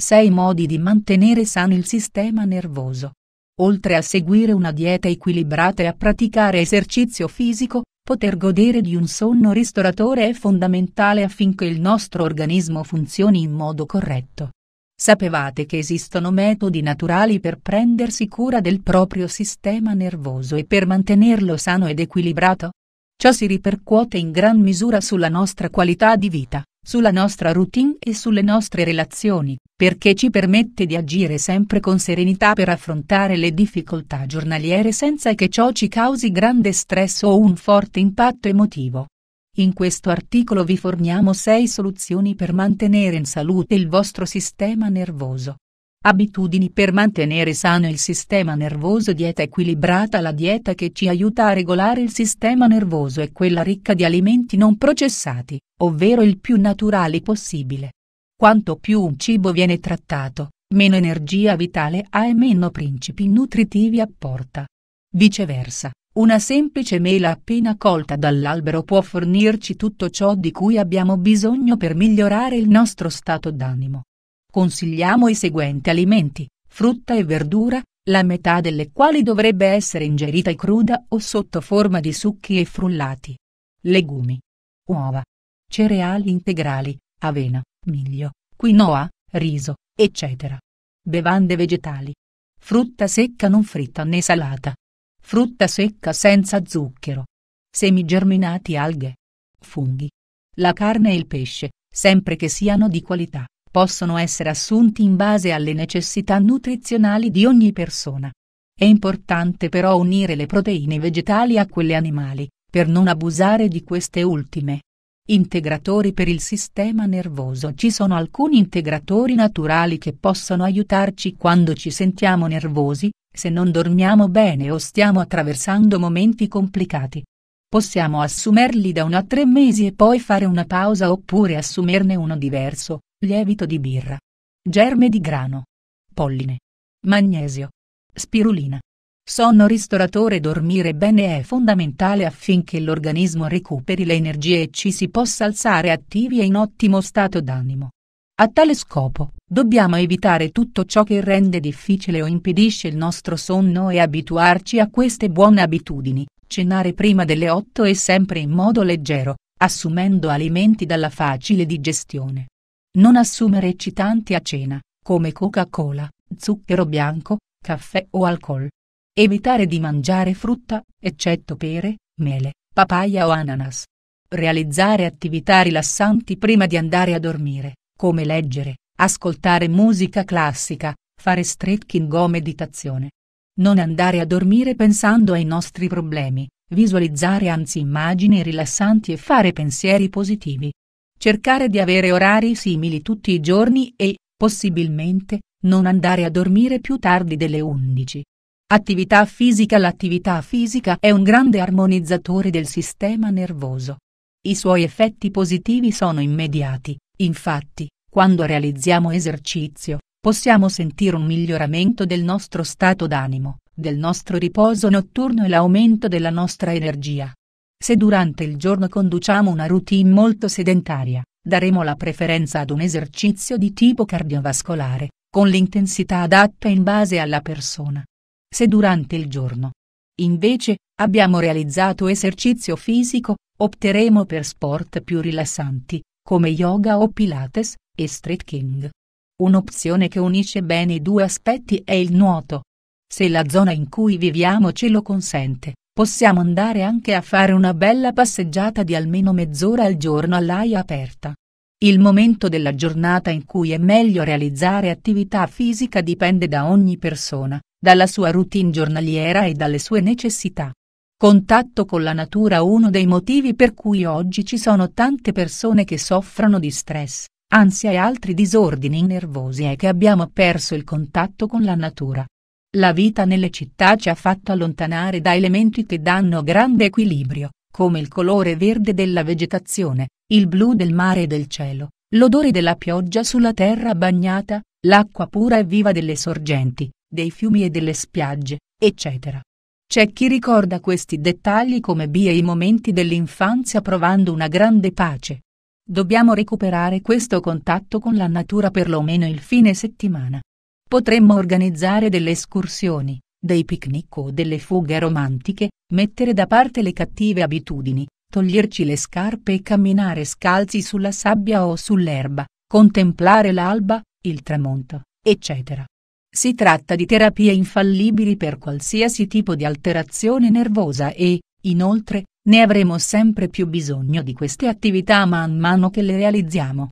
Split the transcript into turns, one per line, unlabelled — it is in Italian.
6 modi di mantenere sano il sistema nervoso. Oltre a seguire una dieta equilibrata e a praticare esercizio fisico, poter godere di un sonno ristoratore è fondamentale affinché il nostro organismo funzioni in modo corretto. Sapevate che esistono metodi naturali per prendersi cura del proprio sistema nervoso e per mantenerlo sano ed equilibrato? Ciò si ripercuote in gran misura sulla nostra qualità di vita sulla nostra routine e sulle nostre relazioni, perché ci permette di agire sempre con serenità per affrontare le difficoltà giornaliere senza che ciò ci causi grande stress o un forte impatto emotivo. In questo articolo vi forniamo 6 soluzioni per mantenere in salute il vostro sistema nervoso. Abitudini per mantenere sano il sistema nervoso Dieta equilibrata La dieta che ci aiuta a regolare il sistema nervoso è quella ricca di alimenti non processati, ovvero il più naturale possibile. Quanto più un cibo viene trattato, meno energia vitale ha e meno principi nutritivi apporta. Viceversa, una semplice mela appena colta dall'albero può fornirci tutto ciò di cui abbiamo bisogno per migliorare il nostro stato d'animo. Consigliamo i seguenti alimenti, frutta e verdura, la metà delle quali dovrebbe essere ingerita cruda o sotto forma di succhi e frullati. Legumi. Uova. Cereali integrali, avena, miglio, quinoa, riso, eccetera. Bevande vegetali. Frutta secca non fritta né salata. Frutta secca senza zucchero. Semi germinati alghe. Funghi. La carne e il pesce, sempre che siano di qualità possono essere assunti in base alle necessità nutrizionali di ogni persona. È importante però unire le proteine vegetali a quelle animali, per non abusare di queste ultime. Integratori per il sistema nervoso Ci sono alcuni integratori naturali che possono aiutarci quando ci sentiamo nervosi, se non dormiamo bene o stiamo attraversando momenti complicati. Possiamo assumerli da 1 a 3 mesi e poi fare una pausa oppure assumerne uno diverso, lievito di birra. Germe di grano. Polline. Magnesio. Spirulina. Sonno ristoratore dormire bene è fondamentale affinché l'organismo recuperi le energie e ci si possa alzare attivi e in ottimo stato d'animo. A tale scopo, dobbiamo evitare tutto ciò che rende difficile o impedisce il nostro sonno e abituarci a queste buone abitudini, cenare prima delle 8 e sempre in modo leggero, assumendo alimenti dalla facile digestione. Non assumere eccitanti a cena, come Coca-Cola, zucchero bianco, caffè o alcol. Evitare di mangiare frutta, eccetto pere, mele, papaya o ananas. Realizzare attività rilassanti prima di andare a dormire come leggere, ascoltare musica classica, fare stretching o meditazione. Non andare a dormire pensando ai nostri problemi, visualizzare anzi immagini rilassanti e fare pensieri positivi. Cercare di avere orari simili tutti i giorni e, possibilmente, non andare a dormire più tardi delle 11. Attività fisica L'attività fisica è un grande armonizzatore del sistema nervoso. I suoi effetti positivi sono immediati, Infatti, quando realizziamo esercizio, possiamo sentire un miglioramento del nostro stato d'animo, del nostro riposo notturno e l'aumento della nostra energia. Se durante il giorno conduciamo una routine molto sedentaria, daremo la preferenza ad un esercizio di tipo cardiovascolare, con l'intensità adatta in base alla persona. Se durante il giorno, invece, abbiamo realizzato esercizio fisico, opteremo per sport più rilassanti, come yoga o pilates, e stretching. Un'opzione che unisce bene i due aspetti è il nuoto. Se la zona in cui viviamo ce lo consente, possiamo andare anche a fare una bella passeggiata di almeno mezz'ora al giorno all'aia aperta. Il momento della giornata in cui è meglio realizzare attività fisica dipende da ogni persona, dalla sua routine giornaliera e dalle sue necessità. Contatto con la natura Uno dei motivi per cui oggi ci sono tante persone che soffrono di stress, ansia e altri disordini nervosi è che abbiamo perso il contatto con la natura. La vita nelle città ci ha fatto allontanare da elementi che danno grande equilibrio, come il colore verde della vegetazione, il blu del mare e del cielo, l'odore della pioggia sulla terra bagnata, l'acqua pura e viva delle sorgenti, dei fiumi e delle spiagge, eccetera. C'è chi ricorda questi dettagli come i momenti dell'infanzia provando una grande pace. Dobbiamo recuperare questo contatto con la natura perlomeno il fine settimana. Potremmo organizzare delle escursioni, dei picnic o delle fughe romantiche, mettere da parte le cattive abitudini, toglierci le scarpe e camminare scalzi sulla sabbia o sull'erba, contemplare l'alba, il tramonto, eccetera. Si tratta di terapie infallibili per qualsiasi tipo di alterazione nervosa e, inoltre, ne avremo sempre più bisogno di queste attività man mano che le realizziamo.